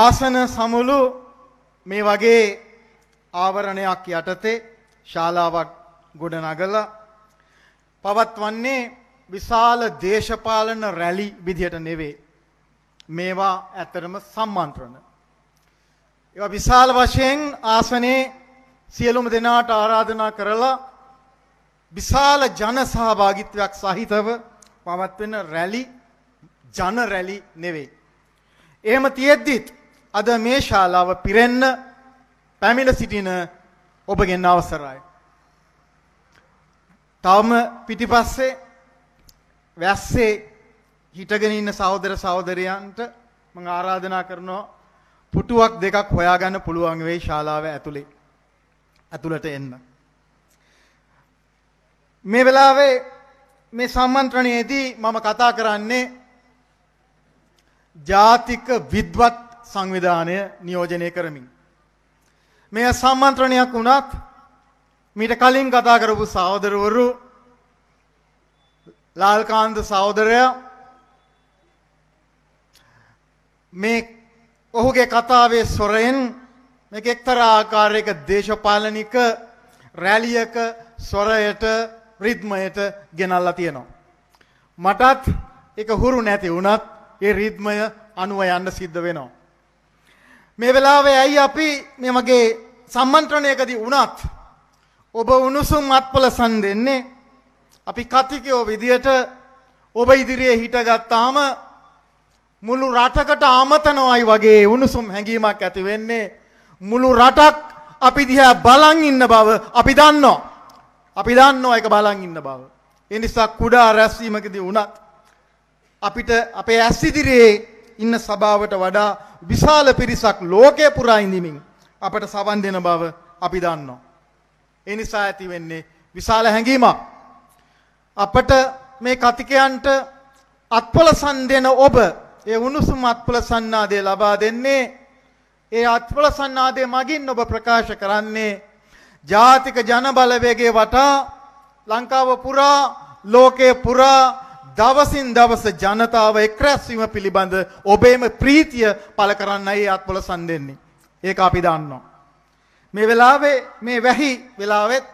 ආසන සමුළු මේ වගේ ආවරණයක් යටතේ ශාලාවක් ගොඩනගල පවත්වන්නේ විශාල දේශපාලන රැලි විදිහට නෙවේ. මේවා ඇත්තරම සම්මන්ත්‍රණ. ඒවා විශාල වශයෙන් ආසනයේ සියලුම දෙනාට ආරාධනා කරලා විශාල ජන සහභාගිත්වයක් සහිතව පවත්වෙන රැලි ජන රැලි නෙවෙයි. එහෙම තියෙද්දිත් අද මේ ශාලාව පිරෙන්න පැමිණ සිටින ඔබගෙන් අවසරයි. තවම පිටිපස්සේ වැස්සේ හිටගෙන ඉන්න සහෝදර සහෝදරයන්ට මම ආරාධනා කරනවා පුටුවක් දෙකක් හොයාගන්න පුළුවන් වෙයි ශාලාව ඇතුලේ. ඇතුළට එන්න. මේ වෙලාවේ මේ සම්මන්ත්‍රණයේදී මම කතා කරන්නේ ජාතික විද්වත් සංවිධානය නියෝජනය කරමින්. මෙය සම්මන්ත්‍රණයක් වුණත් මීට කලින් කතා කරපු සහෝදරවරු ලාල්කාන්ත සහෝදරයා මේ ඔහුගේ කතාවේ ස්වරයෙන් මේ එක්තරා ආකාරයක දේශපාලනික රැලියක ස්වරයට රිද්මයට ගෙනල්ලා තියෙනවා. මටත් එක හුරු නැති වුණත් ඒ රිද්මය අනුව යන්න සිද්ධ වෙනවා. මේ වෙලාවේ ඇයි අපි මේ මගේ සම්මන්ත්‍රණයකදී වුණත් ඔබ උණුසුම් අත්පල සන් දෙන්නේ අපි කතිකයෝ විදියට ඔබ ඉදිරියේ හිටගත්තාම මුළු රටකට අමතනවයි වගේ උණුසුම් හැඟීමක් ඇති වෙන්නේ මුළු රටක් අපි දිහා බලන් ඉන්න බව අපි දන්නවා. අපි දන්නවා ඒක බලන් ඉන්න බව. ඒ නිසා කුඩා රැස්වීමකදී වුණත් අපිට අපේ ඇස් ඉදිරියේ ඉන්න සභාවට වඩා විශාල පිරිසක් ලෝකය පුරා ඉඳමින් අපට සවන් දෙන බව අපි දන්නවා. ඒ නිසා ඇති වෙන්නේ විශාල හැඟීමක්. අපට මේ කතිකයන්ට අත්පලසන් දෙන ඔබ ඒ උණුසුම් අත්පලසන්නාදය ලබා දෙන්නේ ඒ අත්පලසන්නාදය මගින් ඔබ ප්‍රකාශ කරන්නේ ජාතික ජනබලවේගේ වටා ලංකාව පුරා ලෝකයේ පුරා දවසින් දවස ජනතාව එක්රැස්වීම පිළිබඳ ඔබේම ප්‍රීතිය පල කරන්නයි අත්පොල සන්දෙන්නේ. ඒක අපි දන්නවා. මේ වෙලාවේ මේ වැහි වෙලාවෙත්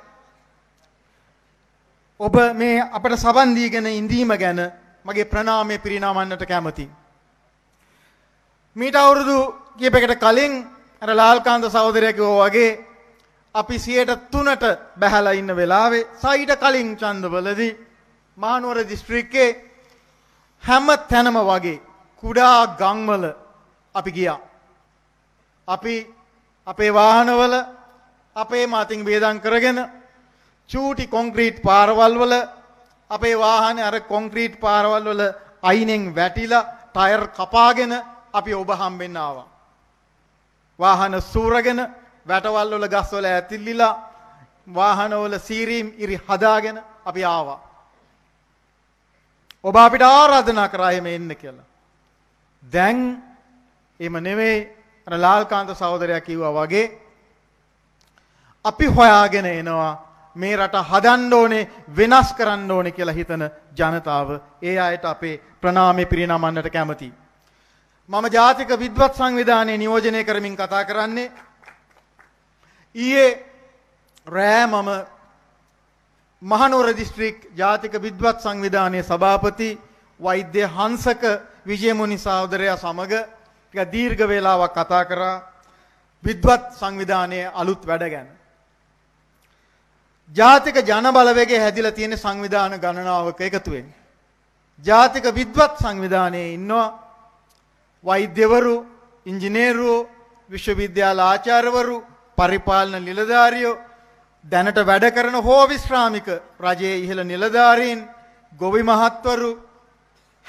ඔබ මේ අපට සබන්දීගෙන ඉඳීම ගැන මගේ ප්‍රනාමය පිරිනාමන්නට කැමති. මීට අවුරුදු කියපකට කලින් ඇර ලාල්කාන්ද සෞදරයකෝ වගේ අපි සියයට තුනට බැහැලා ඉන්න වෙලාවේ සයිට කලින් චන්දවලදී මහනුවර දිස්ත්‍රික්කේ හැම තැනම වගේ කුඩා ගංවල අපි ගියා. අපි අපේ වාහනවල අපේ මාතින් බේදන් කරගෙන චූටි කොංක්‍රීට් පාරවල් වල අපේ වාහන අර කොංක්‍රීට් පාරවල් වල අයිනෙන් වැටිලා ටයර් කපාගෙන අපි ඔබ හම්බෙන්න ආවා. වාහන සූරගෙන වැටවල් වල ගස්වල ඇතිල්ලිලා වාහනවල සීරීම් ඉරි හදාගෙන අපි ආවා. ඔබ අපිට ආරාධනා කරා එහෙම එන්න කියලා. දැන් එහෙම නෙවෙයි අර ලාල්කාන්ත සහෝදරයා කිව්වා වගේ අපි හොයාගෙන එනවා මේ රට හදන්න ඕනේ වෙනස් කරන්න ඕනේ කියලා හිතන ජනතාව ඒ අයට අපේ ප්‍රණාමය පිරිනමන්නට කැමතියි. මම ජාතික විද්වත් සංවිධානය නියෝජනය කරමින් කතා කරන්නේ ඊයේ රෑ මම මහනුවර දිස්ත්‍රික් ජාතික විද්වත් සංවිධානයේ සභාපති වෛද්‍ය හංසක විජේමුනි සහෝදරයා සමග ටික දීර්ඝ වේලාවක් කතා කරා විද්වත් සංවිධානයේ අලුත් වැඩ ගැන. ජාතික ජනබලවේගය හැදිලා තියෙන සංවිධාන ගණනාවක එකතු වෙන්නේ. ජාතික විද්වත් සංවිධානයේ ඉන්නවා වෛද්‍යවරු, ඉංජිනේරුවෝ, විශ්වවිද්‍යාල ආචාර්යවරු, පරිපාලන නිලධාරියෝ දැනට වැඩ කරන හෝ විශ්‍රාමික රජයේ ඉහළ නිලධාරීන් ගොවි මහත්වරු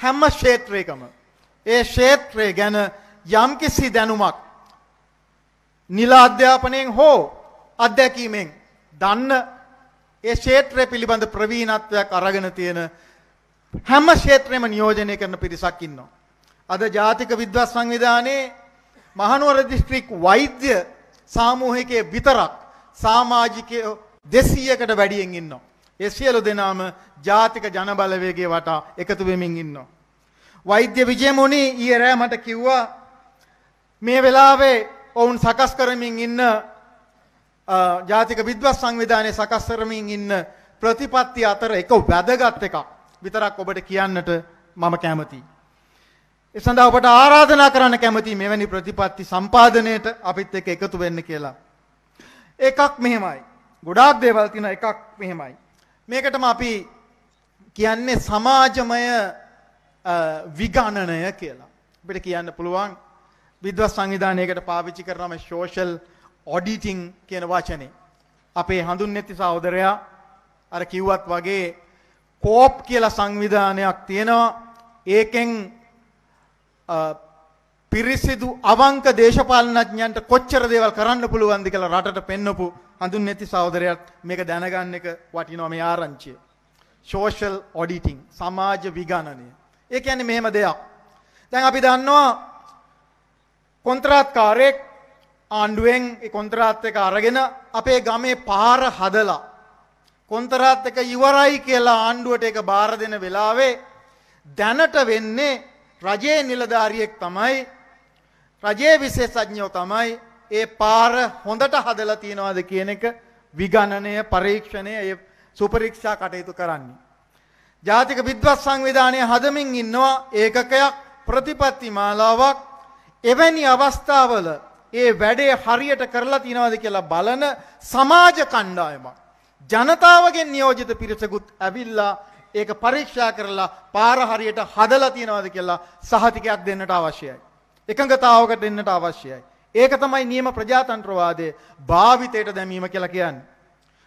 හැම ක්ෂේත්‍රයකම ඒ ක්ෂේත්‍රය ගැන යම්කිසි දැනුමක් නිල අධ්‍යාපනයෙන් හෝ අත්දැකීමෙන් දන්න ඒ ක්ෂේත්‍රය පිළිබඳ ප්‍රවීණත්වයක් අරගෙන තියෙන හැම ක්ෂේත්‍රයම නියෝජනය කරන පිරිසක් ඉන්නවා. අද ජාතික විද්වත් සංවිධානයේ මහනුවර දිස්ත්‍රික් වෛද්‍ය සාමූහිකයේ විතරක් සාමාජිකයෝ දෙසීයකට වැඩියෙන් ඉන්නවා. ඒ සියලු දෙනාම ජාතික ජනබලවේගේ වටා එකතු වෙමින් ඉන්නවා. වෛද්‍ය විජයමුණි ඊයේ රෑ මට කිව්වා මේ වෙලාවේ ඔවුන් සකස් කරමින් ඉන්න ජාතික විද්වත් සංවිධානයේ සකස් කරමින් ඉන්න ප්‍රතිපත්ති අතර එක වැදගත් එකක් විතරක් ඔබට කියන්නට මම කැමතියි. ඒ සඳහා ඔබට ආරාධනා කරන්න කැමතියි මෙවැනි ප්‍රතිපත්ති සම්පාදනයට අපිත් එක්ක එකතු වෙන්න කියලා. එකක් මෙහෙමයි. ගොඩාක් දේවල් තියෙන එකක් මෙහෙමයි. මේකටම අපි කියන්නේ සමාජමය විගණනය කියලා. අපිට කියන්න පුළුවන් විද්වස් සංවිධානයකට පාවිච්චි කරනම ශෝෂල් ඔඩිටිං කියන වචනේ. අපේ හඳුන් නැති සහෝදරයා අර කිව්වත් වගේ කෝප් කියලා සංවිධානයක් තියෙනවා ඒකෙන් පිරිසිදු අවංක දේශපාලනඥයන්ට කොච්චර දේවල් කරන්න පුළුවන්ද කියලා රටට පෙන්නපු හඳුන් නැති සහෝදරයත් මේක දැනගන්න එක වටිනවා මේ ආරංචිය. social auditing සමාජ විගණනය. ඒ කියන්නේ මෙහෙම දෙයක්. දැන් අපි දන්නවා කොන්ත්‍රාත්කාරයෙක් ආණ්ඩුවෙන් ඒ කොන්ත්‍රාත් එක අරගෙන අපේ ගමේ පාර හදලා කොන්ත්‍රාත් එක ඉවරයි කියලා ආණ්ඩුවට ඒක බාර දෙන වෙලාවේ දැනට වෙන්නේ රජයේ නිලධාරියෙක් තමයි රජයේ විශේෂඥයෝ තමයි ඒ පාර හොඳට හදලා තියෙනවාද කියන එක විගණනය පරීක්ෂණය ඒ සුපරීක්ෂා කටයුතු කරන්නේ. ජාතික විද්වත් සංවිධානය හදමින් ඉන්නවා ඒකකයක් ප්‍රතිපත්ති මාලාවක් එවැනි අවස්ථාවල ඒ වැඩේ හරියට කරලා තියෙනවාද කියලා බලන සමාජ කණ්ඩායමක් ජනතාවගෙන් නියෝජිත පිරිසකුත් ඇවිල්ලා ඒක පරීක්ෂා කරලා පාර හරියට හදලා තියෙනවාද කියලා සහතිකයක් දෙන්නට අවශ්‍යයි. එකඟතාවකට එන්නට අවශ්‍යයි. ඒක තමයි නියම ප්‍රජාතන්ත්‍රවාදය භාවිතයට දැමීම කියලා කියන්න.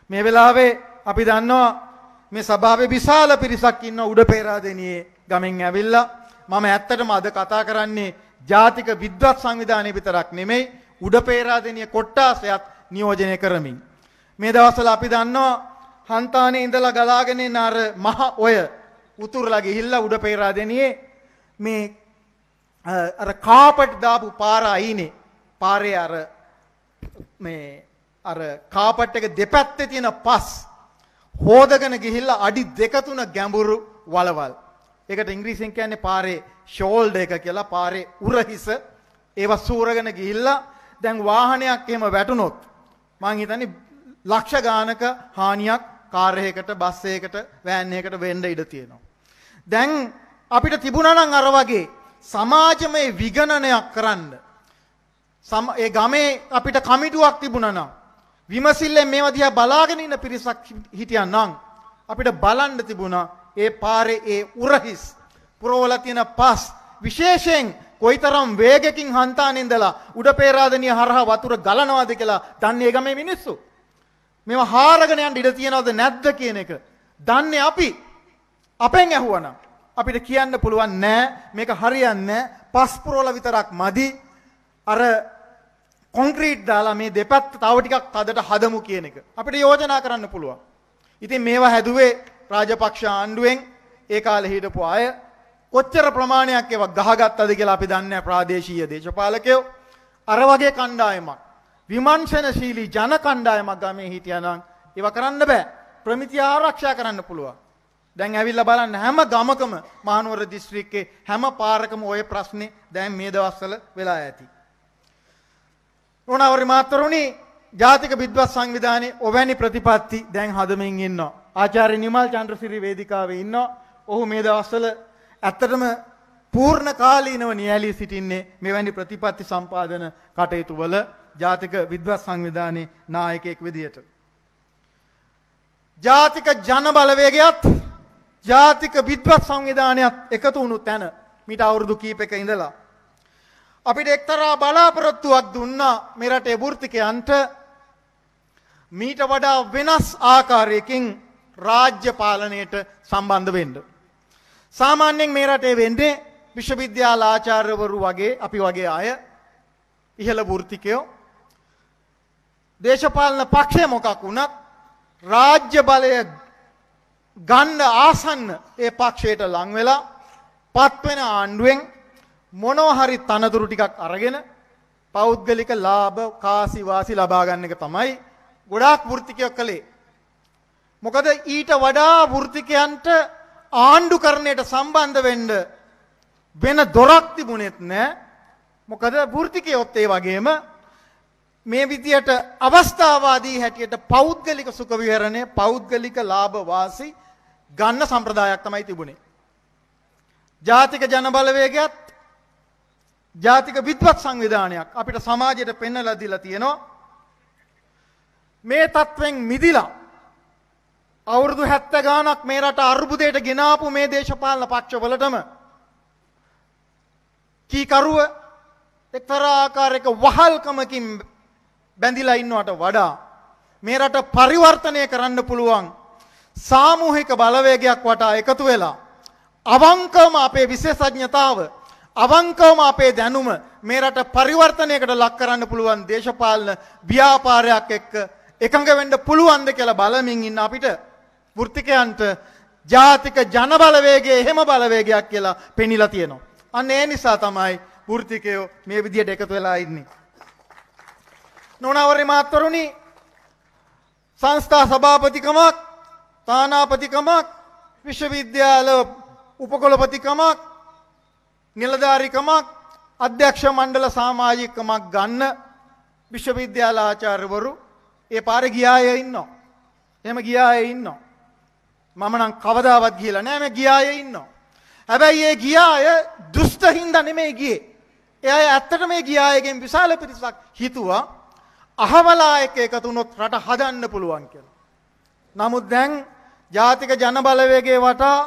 මේ වෙලාවේ අපි දන්නවා මේ සභාවේ විශාල පිරිසක් ඉන්න උඩ පේරාදෙනයේ ගමෙන් ඇවිල්ලා මම ඇත්තටම අද කතා කරන්නේ ජාතික විද්වත් සංවිධානය විතරක් නෙමෙයි උඩ පේරාදෙනිය කොට්ටාසයත් නියෝජනය කරමින්. මේ දවසල අපි දන්නවා හන්තානේ ඉඳලා ගලාගෙන නර මහ ඔය උතුරලා ගිහිල්ලා උඩ පේරාදෙනියේ මේ අර කාපට් දාපු පාර අයිනේ පාරේ අර මේ අර කාපට් එක දෙපැත්තේ තියෙන පස් හෝදගෙන ගිහිල්ලා අඩි දෙක තුන ගැඹුරු වලවල්. ඒකට ඉංග්‍රීසියෙන් කියන්නේ පාරේ ෂෝල්ඩ් එක කියලා පාරේ උරහිස ඒවා සූරගෙන ගිහිල්ලා දැන් වාහනයක් එහෙම වැටුනොත් මං හිතන්නේ ලක්ෂ ගානක හානියක් කාර් එකකට බස් එකකට වෑන් එකකට වෙන්න ඉඩ තියෙනවා. දැන් අපිට තිබුණා නම් අර වගේ සමාජමය විගණනයක් කරන්න. ඒ ගමේ අපිට කමිටුවක් තිබුණනම් විමසිල්ලෙන් මේවා දිහා බලාගෙන ඉන්න පිරිසක් හිටියා නම් අපිට බලන්න තිබුණා ඒ පාරේ ඒ උරහිස් පුරවලා තියෙන පස් විශේෂයෙන් කොයිතරම් වේගකින් හන්තාන ඉඳලා උඩ පේරාදෙනිය හරහා වතුර ගලනවාද කියලා දන්නේ ගමේ මිනිස්සු. මේවා හාරගෙන යන්න ඉඩ තියනවද නැද්ද කියන එක දන්නේ අපි අපෙන් ඇහුවනම් අපිට කියන්න පුළුවන් නෑ මේක හරියන්නේ පස් පුරවල විතරක් මදි අර කොන්ක්‍රීට් දාලා මේ දෙපැත්ත තව ටිකක් තදට හදමු කියන එක අපිට යෝජනා කරන්න පුළුවන්. ඉතින් මේවා හැදුවේ රාජපක්ෂ ආණ්ඩුවෙන් ඒ කාලේ හිටපු අය කොච්චර ප්‍රමාණයක් ඒවා ගහගත්තද කියලා අපි දන්නේ ප්‍රාදේශීය දේශපාලකයෝ අර වගේ කණ්ඩායමක් විමර්ශනශීලී ජන කණ්ඩායමක් ගමේ හිටියනම් ඒවා කරන්න බෑ ප්‍රමිතිය ආරක්ෂා කරන්න පුළුවන්. දැන් ඇවිල්ලා බලන්න හැම ගමකම මහනුවර දිස්ත්‍රික්කේ හැම පාරකම ওই ප්‍රශ්නේ දැන් මේ දවස්වල වෙලා ඇති. රුණවරි මාතරුණි ජාතික විද්වත් සංවිධානයේ ඔවැනි ප්‍රතිපත්ති දැන් හදමින් ඉන්නවා. ආචාර්ය නිමල් චන්ද්‍රසිරි වේදිකාවේ ඉන්නවා. ඔහු මේ දවස්වල ඇත්තටම පූර්ණ කාලීනව නියැලී සිටින්නේ මෙවැනි ප්‍රතිපත්ති සම්පාදන කටයුතු වල ජාතික විද්වත් සංවිධානයේ නායකයෙක් විදියට. ජාතික ජන බලවේගයත් ජාතික විද්වත් සංවිධානයත් එකතු වුණු තැන මිට අවුරුදු කීපක ඉඳලා. අපිට එක්තරා බලාපොරොත්තුවක් දුන්නා මෙරට එබෘතිකයන්ට මීට වඩා වෙනස් ආකාරයකින් රාජ්‍ය පාලනයට සම්බන්ධ වෙන්ඩ. සාමාන්‍යයෙන් මේ රටේ වෙන්නේ විශ්වවිද්‍යාල ආචාර්යවරු වගේ අපි වගේ අය ඉහළ වෘත්තිකයෝ දේශපාලන පක්ෂය මොකක් වුණත් රාජ්‍ය බලය ගන්න ආසන්න ඒ පක්ෂයට ලංවෙලා පත්වෙන ආණ්ඩුවෙන් මොනෝහරි තනතුරු ටිකක් අරගෙන පෞද්ගලික ලාභ කාසිවාසි ලබාගන්න එක තමයි ගොඩාක් වෘතිකයක් කළේ. මොකද ඊට වඩා වෘතිකයන්ට ආණ්ඩුකරණයට සම්බන්ධ වෙන්ඩ වෙන දොරක් තිබුණෙත් නෑ මොකද වෘතිකයොත් ඒ වගේම මේ විදියට අවස්ථාවාදී හැටියට පෞද්ගලික සුකවිහරණය පෞද්ගලික ලාභවාසි ගන්න සම්ප්‍රදායක් තමයි තිබුණේ. ජාතික ජනබලවේගයත් ජාතික විද්වත් සංවිධානයක් අපිට සමාජයට පෙන්නලා දීලා තියෙනවා. මේ තත්වෙන් මිදිලා අවුරුදු 70 ගාණක් මේ රට අර්බුදයට ගෙනාපු මේ දේශපාලන පක්ෂවලටම කීකරුව එක්තරා ආකාරයක වහල්කමකින් බැඳිලා ඉන්නවට වඩා මේ රට පරිවර්තනය කරන්න පුළුවන් සාමූහික බලවේගයක් වටා එකතු වෙලා අවංකවම අපේ විශේෂඥතාව අවංකවම අපේ දැනුම මේ රට පරිවර්තනයකට ලක් කරන්න පුළුවන් දේශපාලන ව්‍යාපාරයක් එක්ක එකඟ වෙන්න පුළුවන්ද කියලා බලමින් ඉන්න අපිට වෘත්තිකයන්ට ජාතික ජනබලවේගයේ එහෙම බලවේගයක් කියලා පෙනිලා තියෙනවා. අන්න ඒ නිසා තමයි වෘත්තිකයෝ මේ විදියට එකතු වෙලා ඉන්නේ. නොනවරේ මාත්වරුනි සංස්ථා සභාපතිකමක් තානාපතිකමක් විශ්වවිද්‍යාල උපකොළපතිකමක් නිලධාරිකමක් අධ්‍යක්ෂ මණ්ඩල සාමාජිකමක් ගන්න විශ්වවිද්‍යාල ආචාර්යවරු ඒ පාර ගියාය ඉන්නවා. එහෙම ගියාය ඉන්නවා. මම නම් කවදාවත් ගිහලා නෑ මේ ගියාය ඉන්නවා. හැබැයි ඒ ගියාය දුෂ්ට හින්දා නෙමෙයි ගියේ. එයා ඇත්තටම මේ ගියායගෙන් විශාල පිරිසක් හිතුවා අහවලා එක එකතු වුණොත් රට හදන්න පුළුවන් කියලා. නමුත් දැන් ජාතික ජනබලවේගේ වටා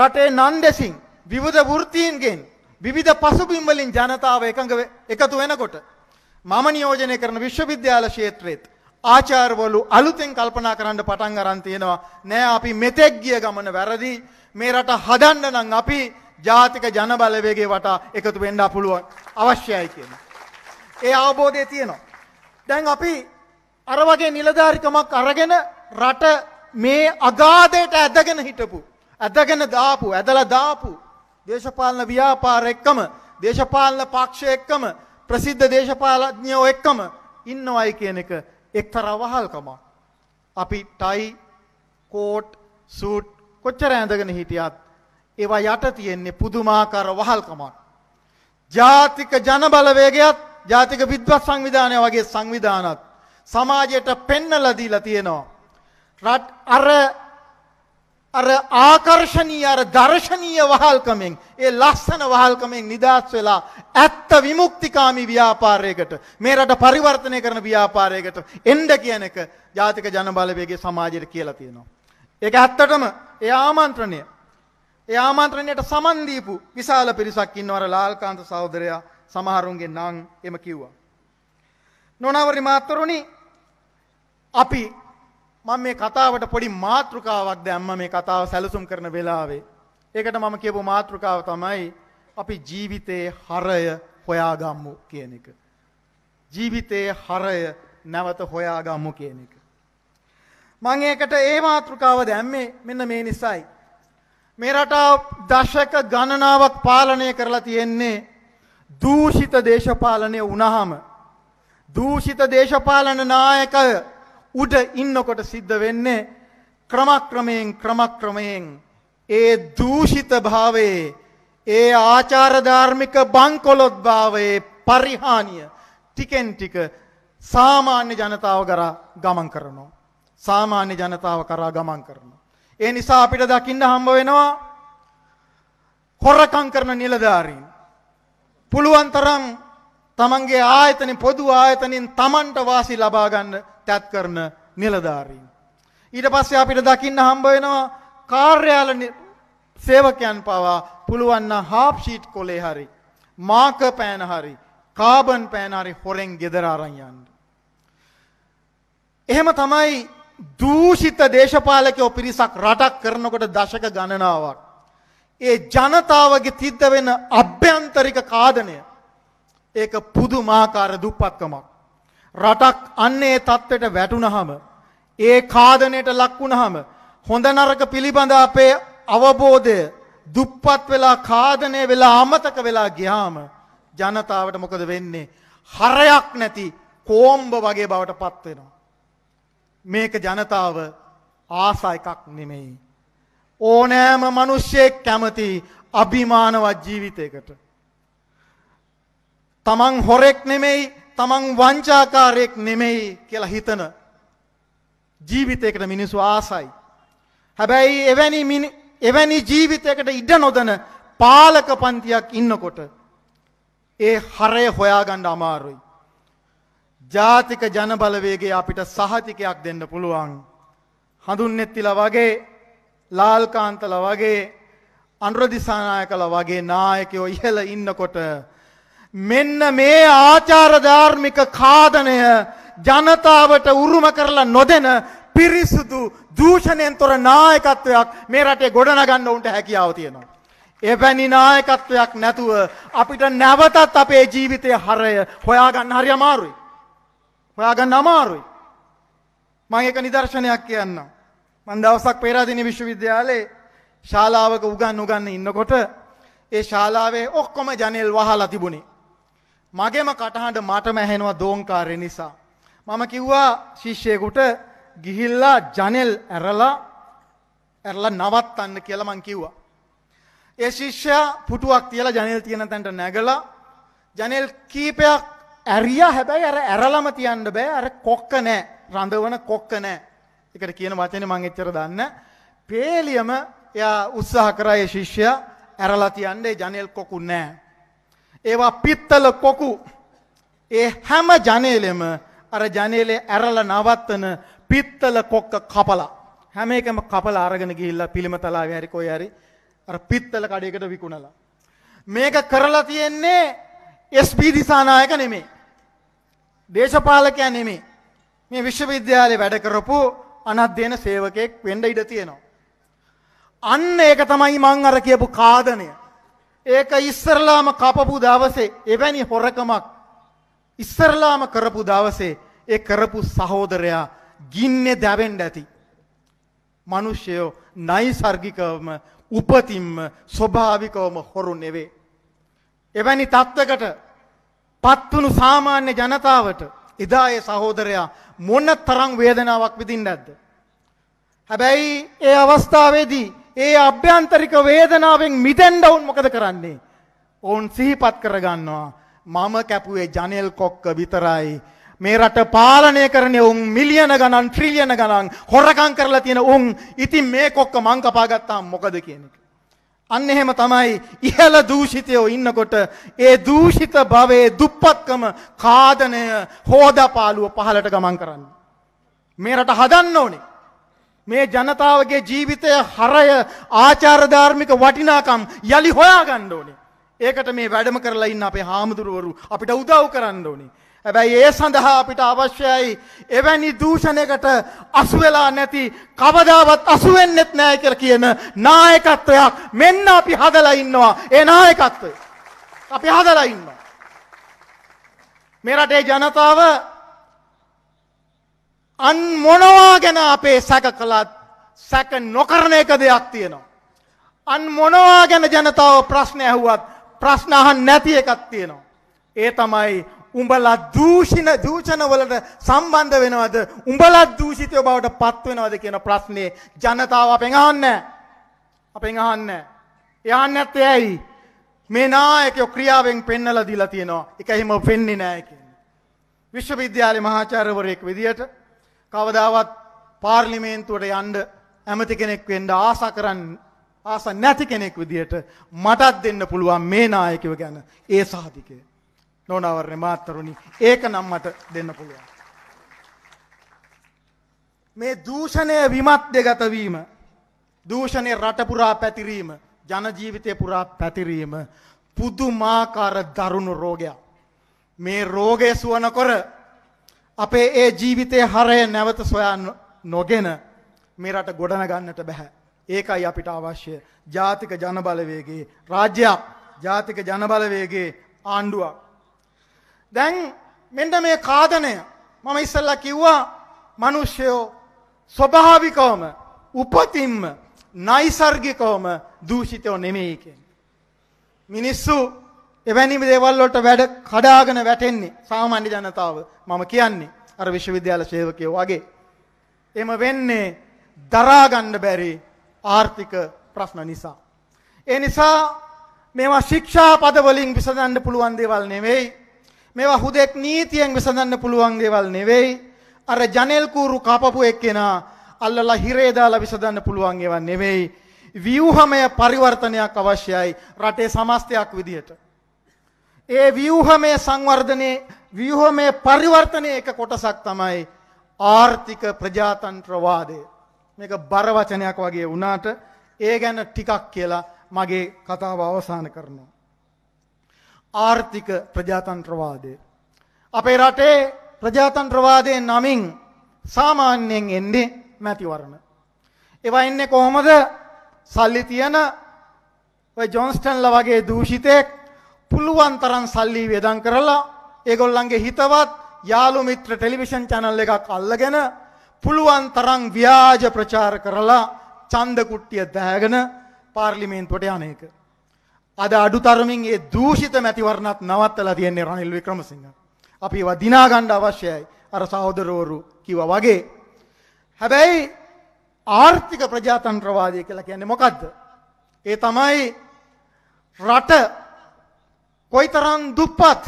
රටේ නන්දෙසින් විවිධ වෘත්තීන්ගෙන් විවිධ පසුබිම්වලින් ජනතාව එකඟ එකතු වෙනකොට මම නියෝජනය කරන විශ්වවිද්‍යාල ක්ෂේත්‍රයේත් ආචාර්වලු අලුතෙන් කල්පනා කරන්න පටන් අරන් තියෙනවා නෑ අපි මෙතෙක් ගිය ගමන වැරදි මේ රට හදන්න නම් අපි ජාතික ජනබලවේගේ වටා එකතු වෙන්න පුළුවන් අවශ්‍යයි කියන. ඒ අවබෝධය තියෙනවා. දැන් අපි අර වගේ නිලධාරිකමක් අරගෙන රට මේ අගාදයට ඇදගෙන හිටපු. ඇදගෙන දාපු ඇදල දාපු දේශපාලන ව්‍යාපාර එක්කම දේශපාලන පක්ෂ එක්කම ප්‍රසිද්ධ දේශපාලඥයෝ එක්කම ඉන්නවයි කියන එක එක්තර අවහල්කමක්. අපි ටයි කෝට් සූට් කොච්චර ඇඳගෙන හිටියත් ඒවා යට තියෙන්නේ පුදුමාකාර වහල්කමක්. ජාතික ජනබලවේගයත් ජාතික විද්වත් සංවිධානය වගේ සංවිධානත් සමාජයට පෙන්නලදීලා තියෙනවා. රට් අර අර ආකර්ශණී අර දර්ශනීය වහල්කමෙන් ඒ ලස්සන වහල්කමෙන් නිදහස් වෙලා ඇත්ත විමුක්තිකාමී ව්‍යාපාරයකට මේ රට පරිවර්තනය කරන ව්‍යාපාරයකට එන්ඩ කියන එක ජාතික ජනබලවේගේ සමාජයට කියලා තියෙනවා. ඒක ඇත්තටම ඒ ආමන්ත්‍රණය ඒ ආමන්ත්‍රණයට සමන්දීපු විශාල පිරිසක් ඉන්නවර ලාල්කාන්ත සහෝදරයා සමහරුන්ගේ නං එම කිව්වා. නොනවරි මාත්තරුණි අපි මම මේ කතාවට පොඩි මාතෘකාවක් දැම්ම මේ කතාව සැලසුම් කරන වෙලාවේ. ඒකට මම කියපු මාතෘකාව තමයි අපි ජීවිතයේ හරය හොයාගම්මු කියන එක. ජීවිතයේ හරය නැවත හොයාගම්මු කියන එක. මං ඒකට ඒ මාතෘකාව දැම්මේ මෙන්න මේ නිසයි. මේ රටාව දශක ගණනාවක් පාලනය කරලා තියෙන්නේ දූෂිත දේශපාලනය වුණාම දූෂිත දේශපාලන නායකය උඩ ඉන්නකොට සිද්ධ වෙන්නේ ක්‍රමක්‍රමයෙන් ක්‍රමක්‍රමයෙන් ඒ දූෂිත භාවයේ ඒ ආචාර ධාර්මික බංකොලොත් භාවයේ පරිහානිය ටිකෙන් ටික සාමාන්‍ය ජනතාව කරා ගමන් කරනවා සාමාන්‍ය ජනතාව කරා ගමන් කරනවා ඒ නිසා අපිට දකින්න හම්බ වෙනවා හොරකම් කරන නිලධාරීන් පුළුවන් තරම් තමන්ගේ ආයතන පොදු ආයතනින් තමන්ට වාසි ලබාගන්න තැත් කරන නිලධාරීන්. ඊට පස්සේ අපිට දකින්න හම්බවෙනවා කාර්යාල සේවකයන් පවා පුළුවන්න හාප්ෂීට් කොලේ හරි. මාක පෑන හරි කාබන් පෑනහරි හොරෙන් ගෙදරාරංයන්ට. එහෙම තමයි දූෂිත දේශපාලකයෝ පිරිසක් රටක් කරනකොට දශක ගණනාවක්. ඒ ජනතාවගේ තිද්ධ වෙන අභ්‍යන්තරික කාදනය ඒක පුදුමාකාර දුප්පත්කමක්. රටක් අන්නේ තත්ත්වයට වැටුණහම ඒ කාදනයට ලක් වුණහම හොඳ නරක පිළිබඳ අපේ අවබෝධය දුප්පත් වෙලා කාදනය වෙලා අමතක වෙලා ගියාම ජනතාවට මොකද වෙන්නේ හරයක් නැති කෝම්බ වගේ බවට පත්වෙනවා. මේක ජනතාව ආසා එකක් නෙමෙයි. ඕනෑම මනුෂ්‍යයෙක් කැමති අභිමානවත් ජීවිතයකට. තමන් හොරෙක් නෙමෙයි තමන් වංචාකාරයෙක් නෙමෙයි කියලා හිතන ජීවිතයකට මිනිසු ආසයි. හැබැයි එවැනි එවැනි ජීවිතයකට ඉඩ නොදන පාලක පන්තියක් ඉන්නකොට ඒ හරය හොයාගණ්ඩ අමාරුයි. ජාතික ජනබලවේගේ අපිට සහතිකයක් දෙන්න පුළුවන්. හඳුන්නෙත්තිල වගේ ලාල්කාන්තල වගේ අන්රදිසානාය කළ වගේ නායකයෝ ඉහල ඉන්නකොට මෙන්න මේ ආචාරධාර්මික කාදනය ජනතාවට උරුම කරලා නොදෙන පිරිසුදු දූෂණයෙන් තොර නායකත්වයක් මේ රටේ ගොඩනගන්න උන්ට හැකියාව තියෙනවා. එවැනි නායකත්වයක් නැතුව අපිට නැවතත් අපේ ජීවිතය හරය හොයාගන්න හරි අමාරුයි. හොයාගන්න අමාරුයි. මං එක නිදර්ශනයක් කියන්න. මන් දවසක් පේරාදින විශ්වවිද්‍යාලයේ ශාලාවක උගන් උගන්න ඉන්නකොට ඒ ශාලාවේ ඔක්කොම ජනෙල් වහලා තිබුණේ. මගේම කටහඬ මටම ඇහෙනවා දෝංකාරය නිසා. මම කිව්වා ශිෂ්‍යයකුට ගිහිල්ලා ජනෙල් ඇරලා ඇරලා නවත්තන්න කියලා මං කිව්වා. ඒ ශිෂ්‍යයා පුටුවක් තියලා ජනෙල් තියෙන තැනට නැගලා ජනෙල් කීපයක් ඇරියා හැබැයි අර ඇරලම තියන්න බෑ අර කොක්ක නෑ රඳවන කොක්ක නෑ. එකට කියන වචනේ මං එච්චර දන්න. පේලියම එයා උත්සාහ කරා ඒ ශිෂ්‍යයා ඇරලා තියන්න ඒ ජනෙල් කොකුත් නෑ. ඒවා පිත්තල කොකු ඒ හැම ජනේලෙම අර ජනේලේ ඇරල නවත්තන පිත්තල කොක්ක කපලා හැම එකම කපලා අරගෙන ගිහිල්ලා පිළිමතලාවේ හැරි කොයි හරි අර පිත්තල කඩේකට විකුණලා මේක කරලා තියෙන්නේ SB දිසානායක නෙමෙයි දේශපාලකයා නෙමෙයි මේ විශ්වවිද්‍යාලේ වැඩ කරපු අනධ්‍යයන සේවකයෙක් වෙන්න ඉඩ තියෙනවා අන්න ඒක තමයි මං අර කියපු කාදණය ඒක ඉස්සරලාම කපපු දවසේ එවැනි හොරකමක් ඉස්සරලාම කරපු දවසේ ඒ කරපු සහෝදරයා ගින්නේ දැවෙන්ඩ ඇති. මනුෂ්‍යයෝ නයිසර්ගිකවම උපතින්ම ස්වභාවිකවම හොරු නෙවේ. එවැනි තත්ත්වකට පත්වනු සාමාන්‍ය ජනතාවට එදා ඒ සහෝදරයා මොන්න තරං වේදනාවක් විදින්න ඇද්ද. හැබැයි ඒ අවස්ථාවේදී ඒ අභ්‍යන්තරික වේදනාවෙන් මිදෙන්ඩ ඔවුන් මොකද කරන්නේ. ඔවුන් සිහිපත් කරගන්නවා. මම කැපුවේ ජනල් කොක්ක විතරයි. මේ රට පාලනය කරන උන් මිලියන ගණන් ට්‍රිලියන ගණන් හොරකං කරලා තියෙන උන් ඉතින් මේ කොක්ක මංකපාගත්තා මොකද කියන එක. අන්න එහෙම තමයි ඉහළ දූෂිතයෝ ඉන්නකොට ඒ දූෂිත භවයේ දුප්පත්කම කාදනය හෝදපාලුව පහලට ගමන් කරන්න. මේ රට හදන්න ඕනේ. මේ ජනතාවගේ ජීවිතය හරය ආචාරධාර්මික වටිනාකම් යළි හොයා ගන්න ඕනේ. ඒකට මේ වැඩම කරලා ඉන්න අපේ හාමුදුරුවරු අපිට උදව් කරන්න ඕනේ. හැබැයි ඒ සඳහා අපිට අවශ්‍යයි එවැනි දූෂණයකට අසු වෙලා නැති කවදාවත් අසු වෙන්නෙත් නැහැ කියලා කියන නායකත්වයක් මෙන්න අපි හදලා ඉන්නවා. ඒ නායකත්වය. අපි හදලා ඉන්නවා. මේ රටේ ජනතාව අන් මොනවා ගැන අපේ සැක කළත් සැක නොකරන එක දෙයක් තියෙනවා. අන් මොනවා ගැන ජනතාව ප්‍රශ්න ඇහුවත් ප්‍රශ්න අහන් නැති එකක් තියෙනවා. ඒ තමයි උඹලා දූෂණ දූෂණවලට සම්බන්ධ වෙනවද උඹලා දූෂිතය බවට පත් වෙනවද කියන ප්‍රශ්නේ ජනතාව අපෙන් අහන්නේ අපෙන් අහන්නේ. එහන් නැත්තේ ඇයි? මේ නායකයෝ ක්‍රියාවෙන් පෙන්නලා දීලා තියෙනවා. ඒක එහෙම වෙන්නේ නැහැ කියන්නේ. විශ්වවිද්‍යාලේ මහාචාර්යවරයෙක් විදියට කවදාවත් පාර්ලිමේන්තුවට යන්ඩ ඇමති කෙනෙක් වෙන්ඩ ආස කරන්න ආස නැති කෙනෙක් විදියට මටත් දෙන්න පුළුවන් මේ නායකව ගැන ඒ සාධිකය. නොනවරණ මාත්තරුණි ඒක නම් මට දෙන්න පුළුවන්. මේ දූෂණය විමත්්‍ය ගතවීම දූෂණය රටපුරා පැතිරීම ජනජීවිතය පුරා පැතිරීම පුදුමාකාර දරුණු රෝගයක්. මේ රෝගය සුවනකොර අපේ ඒ ජීවිතයේ හරය නැවත සොයා නොගෙන මේ රට ගොඩනගන්නට බැහැ. ඒකයි අපිට අවශ්‍ය ජාතික ජනබලවේගේ රාජ්‍යයක් ජාතික ජනබලවේගේ ආණ්ඩුවක්. දැන් මෙන්ට මේ කාදනය මම ඉස්සල්ල කිව්වා මනුෂ්‍යයෝ ස්වභාවිකවම උපතින්ම නයිසර්ගිකවම දූෂිතයෝ නෙමෙයිකෙන්. මිනිස්සු එවැනිම දේවල්ලොට වැඩ කඩාගෙන වැටෙන්නේ සාමාන්‍ය ජනතාව මම කියන්නේ අර විශ්වවිද්‍යාල සේවකයෝ වගේ. එම වෙන්නේ දරාගණ්ඩ බැරි ආර්ථික ප්‍රශ්න නිසා. ඒ නිසා මේවා ශික්ෂා පදවලින් විසඳන්න පුළුවන් දේවල් නෙවෙයි. මේවා හුදෙක් නීතියෙන් විසඳන්න පුළුවන් දේවල් නෙවෙයි. අර ජනෙල්කූරු කපපු එක්කෙනා අල්ලලා හිරේදාලා විසඳන්න පුළුවන් ඒවා නෙවෙයි. ව්‍යූහමය පරිවර්තනයක් අවශ්‍යයි රටේ සමස්තයක් විදිහට. ඒ ව්‍යූහමය සංවර්ධනය ව්‍යහෝමය පරිවර්තනය එක කොටසක් තමයි ආර්ථික ප්‍රජාතන්ත්‍රවාදය. මේක බරවචනයක් වගේ වනාට ඒ ගැන ටිකක් කියලා මගේ කතාව අවසාන කරනවා. ආර්ථික ප්‍රජාතන්ත්‍රවාදය. අපේ රටේ ප්‍රජාතන්ත්‍රවාදය නමින් සාමාන්‍යයෙන් එන්නේ මැතිවරණ. ඒවා එන්නේ කොහොමද සල්ලි තියන ජොන්ස්ටන්ල වගේ දූෂිතයෙක් පුළුවන් තරම් සල්ලි වියදම් කරලා ඒගොල්ලන්ගේ හිතවත් යාළු මිත්‍ර ටෙලිවිෂන් channel එකක් අල්ලගෙන පුළුවන් තරම් ව්‍යාජ ප්‍රචාර කරලා ඡන්ද කුට්ටිය දෑගෙන පාර්ලිමේන්තුවට යන එක. අද අඩුතරමින් ඒ දූෂිත මැතිවරණත් නවත්තලා තියෙන්නේ රනිල් වික්‍රමසිංහ. අපි ඒවා දිනා ගන්න අවශ්‍යයි. අර සහෝදරවරු කිව්වා වගේ. හැබැයි ආර්ථික ප්‍රජාතන්ත්‍රවාදය කියලා කියන්නේ මොකද්ද? ඒ තමයි රට කොයිතරම් දුප්පත්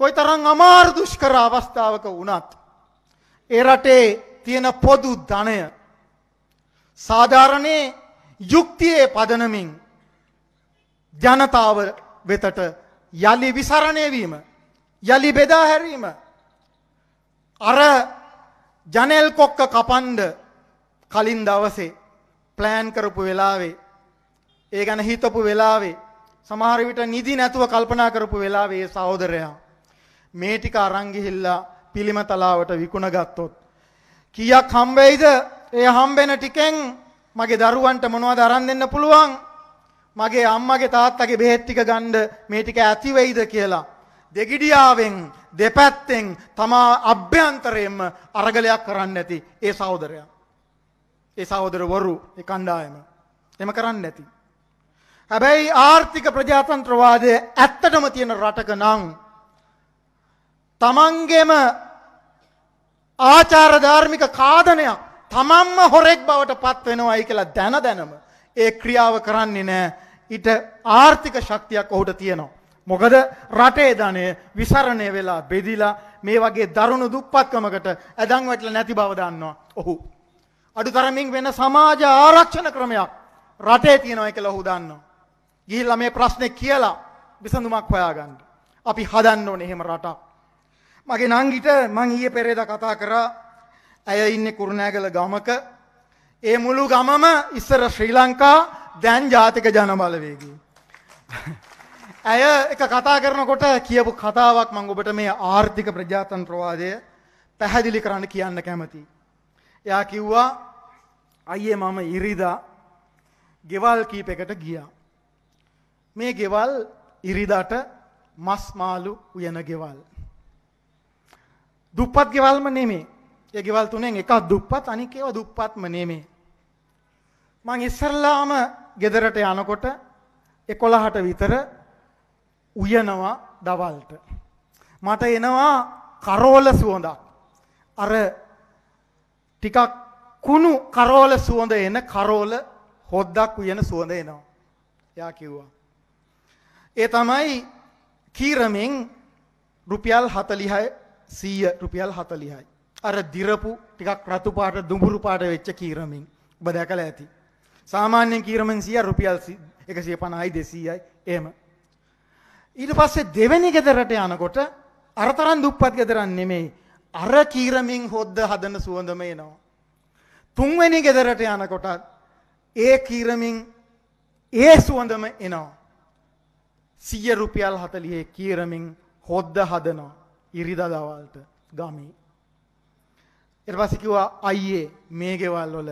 කොයිතරම් අමාරු දුෂ්කර අවස්ථාවක වුණත් ඒ රටේ තියෙන පොදු ධනය සාධාරණේ යුක්තියේ පදනමින් ජනතාව වෙතට යලි විසරණය වීම යලි බෙදා හැරීම අර ජනෙල් කොක්ක කපන්ඩ කලින් දවසේ ප්ලෑන් කරපු වෙලාවේ ඒ ගැන හිතපු වෙලාවේ සමහර විට නිදි නැතුව කල්පනා කරපු වෙලාවේ සහෝදරයා මේ ටික අරන් ගිහිල්ලා පිළිම තලාවට විකුණ ගත්තොත් කීයක් හම් වෙයිද? ඒ හම්බෙන ටිකෙන් මගේ දරුවන්ට මොනවද අරන් දෙන්න පුළුවන්? මගේ අම්මගේ තාත්තගේ බෙහෙත් ටික ගන්න මේ ටික ඇති වෙයිද කියලා දෙගිඩියාවෙන් දෙපැත්තෙන් තමා අභ්‍යන්තරයෙන්ම අරගලයක් කරන්න ඇති ඒ සහෝදරයා. ඒ සහෝදරවරු ඒ කණ්ඩායම. එම කරන්න ඇති. හැබැයි ආර්ථික ප්‍රජාතන්ත්‍රවාදය ඇත්තටම තියෙන රටක නං. තමන්ගේම ආචාරධාර්මික කාදනයක් තමන්ම හොරෙක් බවට පත්වෙනවායි කියලා දැන දැනම ඒ ක්‍රියාව කරන්නේ නෑ ඉට ආර්ථික ශක්තියක් ඔහුට තියෙනවා. මොකද රටේ ධනය විසරණය වෙලා බෙදිලා මේ වගේ දරුණු දුප්පත්කමකට ඇදංවැටල නැති බවදන්නවා ඔහු. අඩු තරමින් වෙන සමාජ ආරක්ෂණ ක්‍රමයක් රටේ තියෙනවා එක ලොහු දන්නවා. ගිහිල්ලා මේ ප්‍රශ්නේ කියලා විසඳුමක් හොයාගන්න. අපි හදන්න ඕනේ එහෙම රටක්. මගේ නංගිට මං ඊයේ පෙරේදා කතා කරා ඇය ඉන්නේ කුරුණෑගල ගමක. ඒ මුළු ගමම ඉස්සර ශ්‍රී ලංකා දැන් ජාතික ජනබලවේගී. ඇය එක කතා කරනකොට කියපු කතාවක් මම ඔබට මේ ආර්ථික ප්‍රජාතන්ත්‍රවාදය පැහැදිලි කරන්න කියන්න කැමතියි. එයා කිව්වා අයියේ මම ඉරිදා ගෙවල් කීපයකට ගියා. මේ ගෙවල් ඉරිදාට මස් මාළු උයන ගෙවල්. දුප්පත් ගෙවල්ම නෙමේ. ඒ ගෙවල් තුනෙන් එකක් දුප්පත් අනික ඒවා දුප්පත්ම නෙමේ. මං ඉස්සරලාම ගෙදරට යනකොට 11ට විතර උයනවා දවල්ට. මට එනවා කරෝල සුවඳක්. අර ටිකක් කුණු කරෝල සුවඳ එන කරෝල හොද්දක් උයන සුවඳ එනවා. එයා කිව්වා ඒ තමයි කීරමෙන් රුපියල් 40 100 රුපියල් 40යි. අර දිරපු ටිකක් රතු පාට දුඹුරු පාට වෙච්ච කීරමෙන්. ඔබ දැකලා ඇති. සාමාන්‍යයෙන් කීරමෙන් 100 රුපියල් 150යි 200යි එහෙම. ඊට පස්සේ දෙවෙනි ගෙදරට යනකොට අර තරම් දුප්පත් ගෙදරක් නෙමෙයි. අර කීරමෙන් හොද්ද හදන සුවඳම එනවා. තුන්වෙනි ගෙදරට යනකොටත් ඒ කීරමින් ඒ සුවඳම එනවා. සිය රුපියල් හතලියේ කියරමින් හොද්ද හදනවා ඉරිදා දවල්ට ගමේ. එර්වසිකිවා අයියේ මේ ගෙවල් වල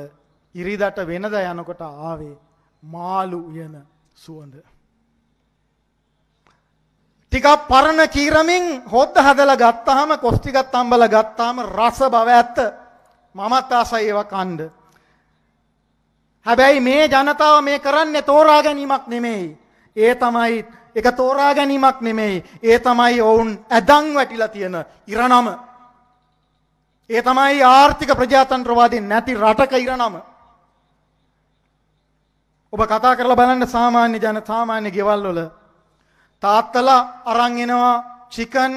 ඉරිදට වෙනද යනකොට ආවේ මාළු උයන සුවඳ. ටිකක් පරණ කීරමින් හොද්ද හදලා ගත්තාම කොස්ටිකත් අම්බල ගත්තාම රස බව ඇත්ත මමත් ආසයි ඒවා කණ්ඩ. හැබැයි මේ ජනතාව මේ කරන්නේ තෝරා ගැනීමක් නෙමෙයි. ඒ තමයි ඒක තෝරා ගැනීමක් නෙමෙයි. ඒ තමයි ඔවුන් ඇදන් වැටිලා තියෙන ඉරණම. ඒ තමයි ආර්ථික ප්‍රජාතන්ත්‍රවාදී නැති රටක ඉරණම. ඔබ කතා කරලා බලන්න සාමාන්‍ය ජන සාමාන්‍ය ගෙවල් වල තාත්තලා අරන් එනවා චිකන්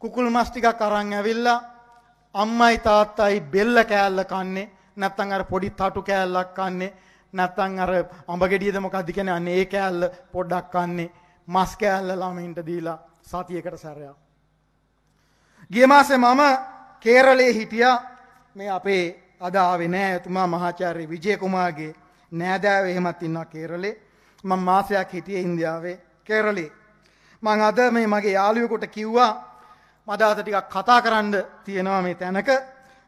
කුකුල් මස් ටිකක් අරන් ඇවිල්ලා අම්මයි තාත්තයි බෙල්ල කෑල්ල කන්නේ නැත්නම් අර පොඩි තටු කෑල්ලක් කන්නේ නැත්නම් අර අඹ ගෙඩියද මොකක්ද කියන්නේ අනේ ඒ කෑල්ල පොඩ්ඩක් කන්නේ මස් කෑල්ල ළමයින්ට දීලා සතියකට සැරයක්. ගිය මාසේ මම කේරළේ හිටියා මේ අපේ අද ආවේ නෑ එතුමා මහාචාර්ය විජය කුමාරගේ නෑදෑව එහෙමත් ඉන්නවා කේරළේ. මම මාසයක් හිටියේ ඉන්දියාවේ කේරළේ. මං අද මේ මගේ යාළුවෙකුට කිව්වා මට අද ටිකක් කතා කරන්න තියෙනවා මේ තැනක.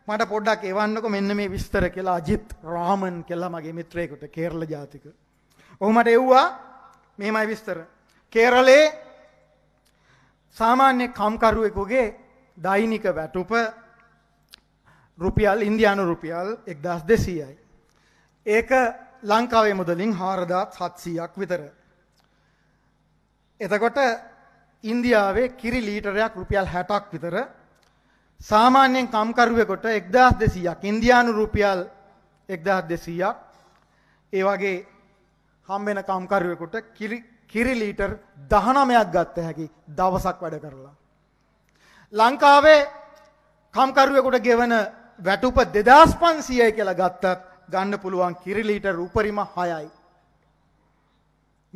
මට පොඩ්ඩක් එවන්නකො මෙන්න මේ විස්තර කියලා අජිත් රාමන් කියලා මගේ මිත්‍රයෙකුට කේරළ ජාතික. ඔහු මට එව්වා මෙහෙමයි විස්තර. කේරලේ සාමාන්‍ය කම්කරුවෙකුගේ දෛනික වැටුප රුපියල් ඉන්දයානු රුපියල් එක්දස් දෙසීයයි. ඒක ලංකාවේ මුදලින් හාරදාත් හත්සීයක් විතර. එතකොට ඉන්දියාවේ කිරි ලීටරයක් රුපියල් හැටක් විතර සාමාන්‍යයෙන් කම්කරුවකොට එක්දස් දෙසීයක් ඉන්දයානු රුපියල් එක්දහත් දෙසීයක් ඒ වගේ හම්බෙන කම්කරුවකොට කිරි කිරි ලීටර් 19ක් ගත්ත හැකි දවසක් වැඩ කරලා. ලංකාවේ කම්කරුවෙකුට ගෙවන වැටුප 2500යි කියලා ගත්තත් ගන්න පුළුවන් කිරි ලීටර් උපරිම 6යි.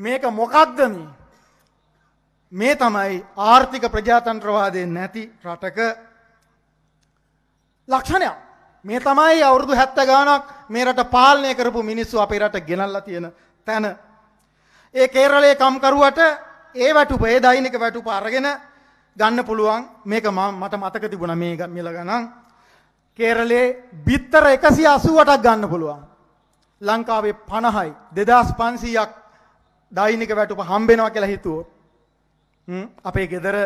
මේක මොකක්ද මේ? මේ තමයි ආර්ථික ප්‍රජාතන්ත්‍රවාදය නැති රටක ලක්ෂණයක්. මේ තමයි අවුරුදු 70 ගාණක් මේ රට පාලනය කරපු මිනිස්සු අපේ රට ගෙනල්ලා තියෙන තැන ඒ කේරලේ කම්කරුවට ඒ වැටුප ඒ දෛනික වැටුප අරගෙන ගන්න පුළුවන් මේක මට මතක තිබුණ මේ මිල ගණන් කේරලේ බිත්තර එකසි අසුවටක් ගන්න පුළුවන්. ලංකාවේ පණහයි දෙදස් පන්සීයක් දෛනික වැටුප හම්බෙනවා කියලා හිතුවෝ. අපේ ගෙදර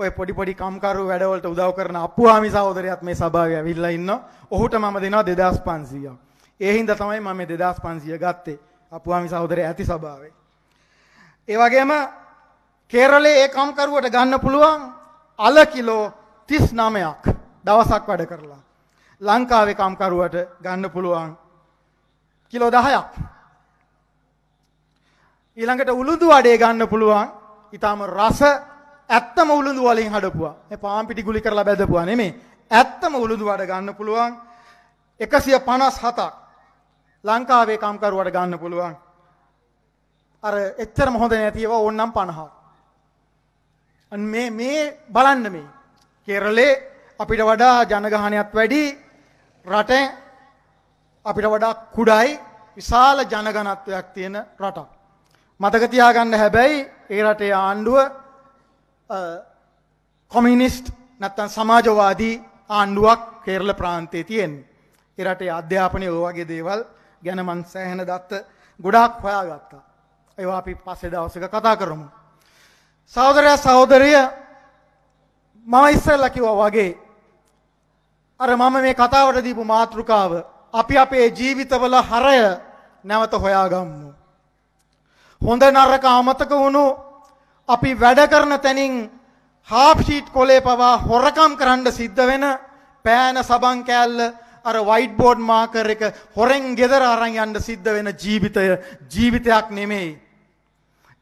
ඔය පොඩිපොඩි කම්කරු වැඩවලට උදව කරන අපපුහාමි සහෝදරයත් මේ සභාව ඇවිල්ලා ඉන්න ඔහුට මම දෙනවා දෙදස් පන්සීයක්. ඒහින්ද තමයි මම දෙදස් පන්සිය ගත්තේ අපපුහාමි සහෝදරය ඇති සභාවේ. ඒ වගේම කේරලේ ඒ කම්කරුවට ගන්න පුළුවන් අල කිලෝ 39ක් දවසක් වැඩ කරලා. ලංකාවේ කම්කරුවට ගන්න පුළුවන් කිලෝ 10ක්. ඊළඟට උළුදු අඩේ ගන්න පුළුවන් ඊටාම රස ඇත්තම උළුදු වලින් හදපුවා. මේ පාන් පිටි ගුලි කරලා බැදපුවා නෙමෙයි. ඇත්තම උළුදු අඩ ගන්න පුළුවන් 157ක්. ලංකාවේ කම්කරුවට ගන්න පුළුවන් අර එච්චර මොහොඳ නැතිව ඕන්නම් පණහා. මේ මේ බලන්න මේ. කෙරලේ අපිට වඩා ජනගහනයක් වැඩි රට අපිට වඩා කුඩයි විශාල ජනගනත්වයක් තියෙන රටක්. මතක තියාගන්න හැබැයි ඒ රටේ ආණ්ඩුව කොමිනිස්ට් නැත්තම් සමාජවාදී ආණ්ඩුවක් කේරළ ප්‍රාන්තයේ තියෙන්නේ. ඒ රටේ අධ්‍යාපනය ඔය වගේ දේවල් ගැන මං සෑහෙන දත්ත ගොඩාක් හොයාගත්තා. ඒවා අපි පස්සේ දවසක කතා කරමු. සහෝදරයා සහෝදරිය මම ඉස්සෙල්ලා කිව්වා වගේ අර මම මේ කතාවට දීපු මාතෘකාව අපි අපේ ජීවිතවල හරය නැවත හොයාගම්මු. හොඳ නරක අමතක වුණු අපි වැඩ කරන තැනින් හාෆ් ෂීට් කොලේ පවා හොරකම් කරන්න සිද්ධ වෙන පෑන සබන් කෑල්ල අර වයිට් බෝඩ් මාකර් එක හොරෙන් ගෙදර අරන් යන්න සිද්ධ වෙන ජීවිතය ජීවිතයක් නෙමෙයි.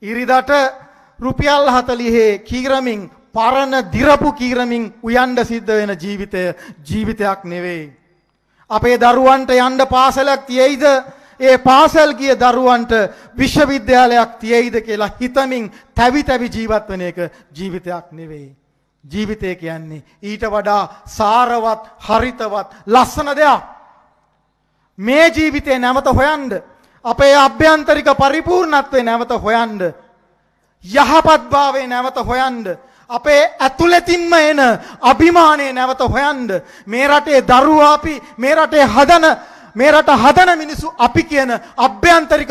ඉරිදට රුපියල් හතලිහේ කීරමින් පරණ දිරපු කීරමින් උයන්ඩ සිද්ධ වෙන ජීවිතය ජීවිතයක් නෙවෙයි. අපේ දරුවන්ට යන්ඩ පාසලක් තියෙයිද ඒ පාසල් ගිය දරුවන්ට විශ්වවිද්‍යාලයක් තියෙයිද කියලා හිතමින් තැවි තැවි ජීවත් වන එක ජීවිතයක් නෙවෙයි. ජීවිතය කියන්නේ ඊට වඩා සාරවත් හරිතවත් ලස්සන දෙයක්. මේ ජීවිතය නැමත හොයන්ඩ අපේ අභ්‍යන්තරික පරිපූර්ණත්වය නැවත හොයන්ඩ. යහපත්භාවේ නැවත හොයන්ඩ. අපේ ඇතුලෙතින්ම එන අභිමානය නැවත හොයන්ඩ. මේ රටේ දරුවාපි මේ රටේ හදන මේ රට හදන මිනිසු අපි කියන අභ්‍යන්තරික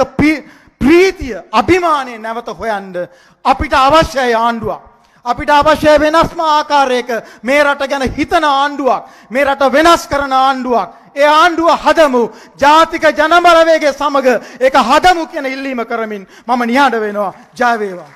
ප්‍රීතිය අභිමානය නැවත හොයන්ඩ. අපිට අවශ්‍යයි ආණ්ඩුවක්. අපිට අවශ්‍ය වෙනස්ම ආකාරයක මේ රට ගැන හිතන ආණ්ඩුවක් මේ රට වෙනස් කරන ආණ්ඩුවක් ඒ ආණ්ඩුව හදමු ජාතික ජනබලවේගය සමග ඒක හදමු කියන ඉල්ලීම කරමින් මම නිහඬ වෙනවා ජය වේවා